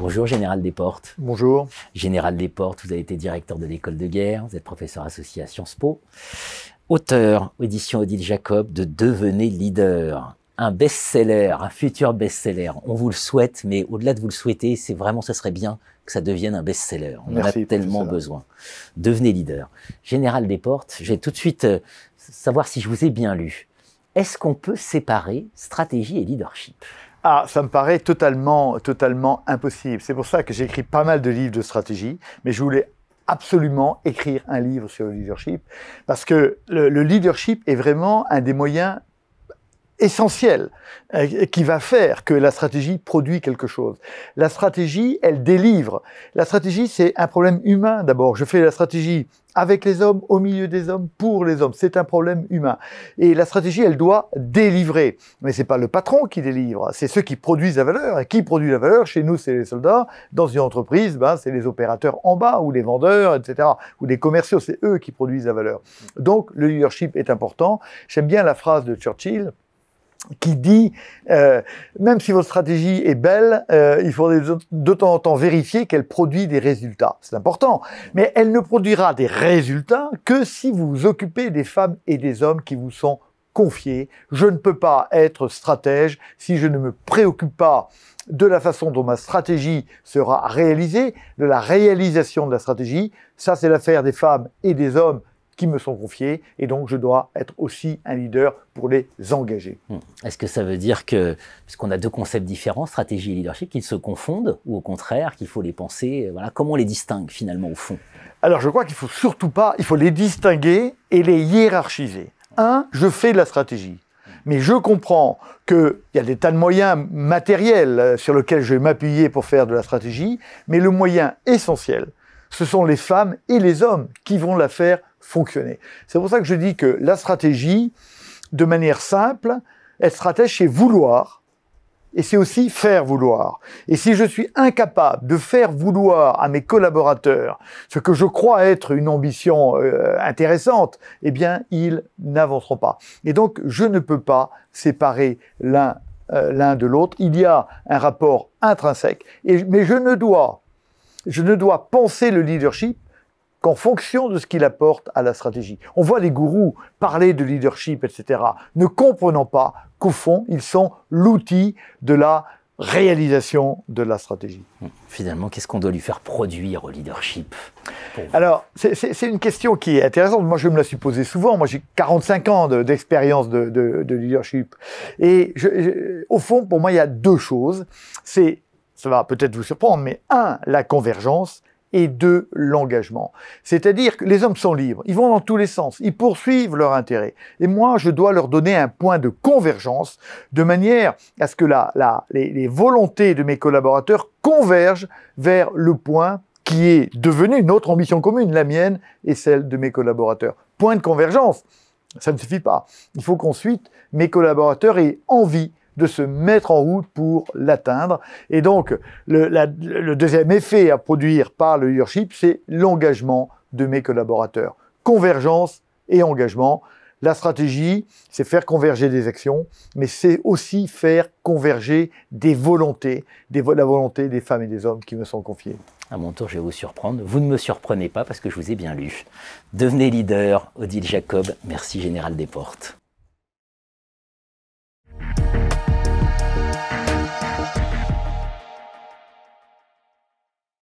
Bonjour Général Desportes. Bonjour. Général Desportes, vous avez été directeur de l'école de guerre, vous êtes professeur associé à Sciences Po, auteur, édition Odile Jacob, de Devenez leader. Un best-seller, un futur best-seller. On vous le souhaite, mais au-delà de vous le souhaiter, c'est vraiment, ça serait bien que ça devienne un best-seller. On en a tellement besoin. Devenez leader. Général Desportes, je vais tout de suite euh, savoir si je vous ai bien lu. Est-ce qu'on peut séparer stratégie et leadership ah, ça me paraît totalement, totalement impossible. C'est pour ça que j'écris pas mal de livres de stratégie, mais je voulais absolument écrire un livre sur le leadership, parce que le, le leadership est vraiment un des moyens essentiel euh, qui va faire que la stratégie produit quelque chose. La stratégie, elle délivre. La stratégie, c'est un problème humain d'abord. Je fais la stratégie avec les hommes, au milieu des hommes, pour les hommes. C'est un problème humain. Et la stratégie, elle doit délivrer. Mais c'est pas le patron qui délivre, c'est ceux qui produisent la valeur. Et qui produit la valeur Chez nous, c'est les soldats. Dans une entreprise, ben, c'est les opérateurs en bas, ou les vendeurs, etc., ou les commerciaux, c'est eux qui produisent la valeur. Donc, le leadership est important. J'aime bien la phrase de Churchill, qui dit euh, même si votre stratégie est belle, euh, il faut de temps en temps vérifier qu'elle produit des résultats. C'est important, mais elle ne produira des résultats que si vous vous occupez des femmes et des hommes qui vous sont confiés. Je ne peux pas être stratège si je ne me préoccupe pas de la façon dont ma stratégie sera réalisée, de la réalisation de la stratégie. Ça, c'est l'affaire des femmes et des hommes qui me sont confiés et donc je dois être aussi un leader pour les engager. Hmm. Est-ce que ça veut dire que, puisqu'on a deux concepts différents, stratégie et leadership, qu'ils se confondent ou au contraire qu'il faut les penser euh, voilà, Comment on les distingue finalement au fond Alors je crois qu'il faut surtout pas, il faut les distinguer et les hiérarchiser. Un, je fais de la stratégie. Mais je comprends qu'il y a des tas de moyens matériels euh, sur lesquels je vais m'appuyer pour faire de la stratégie, mais le moyen essentiel, ce sont les femmes et les hommes qui vont la faire fonctionner. C'est pour ça que je dis que la stratégie, de manière simple, être stratège, c'est vouloir, et c'est aussi faire vouloir. Et si je suis incapable de faire vouloir à mes collaborateurs ce que je crois être une ambition euh, intéressante, eh bien, ils n'avanceront pas. Et donc, je ne peux pas séparer l'un euh, de l'autre. Il y a un rapport intrinsèque. mais je ne dois je ne dois penser le leadership qu'en fonction de ce qu'il apporte à la stratégie. On voit les gourous parler de leadership, etc., ne comprenant pas qu'au fond, ils sont l'outil de la réalisation de la stratégie. Finalement, qu'est-ce qu'on doit lui faire produire au leadership Alors, c'est une question qui est intéressante. Moi, je me la suis posée souvent. Moi, j'ai 45 ans d'expérience de, leadership. Et au fond, pour moi, il y a deux choses. C'est ça va peut-être vous surprendre, mais un, la convergence, et deux, l'engagement. C'est-à-dire que les hommes sont libres, ils vont dans tous les sens, ils poursuivent leur intérêt. Et moi, je dois leur donner un point de convergence de manière à ce que les, les volontés de mes collaborateurs convergent vers le point qui est devenu notre ambition commune, la mienne et celle de mes collaborateurs. Point de convergence, ça ne suffit pas. Il faut qu'ensuite mes collaborateurs aient envie de se mettre en route pour l'atteindre. Et donc, le, deuxième effet à produire par le leadership, c'est l'engagement de mes collaborateurs. Convergence et engagement. La stratégie, c'est faire converger des actions, mais c'est aussi faire converger des volontés, des, la volonté des femmes et des hommes qui me sont confiés. À mon tour, je vais vous surprendre. Vous ne me surprenez pas parce que je vous ai bien lu. Devenez leader, Odile Jacob. Merci, Général Desportes.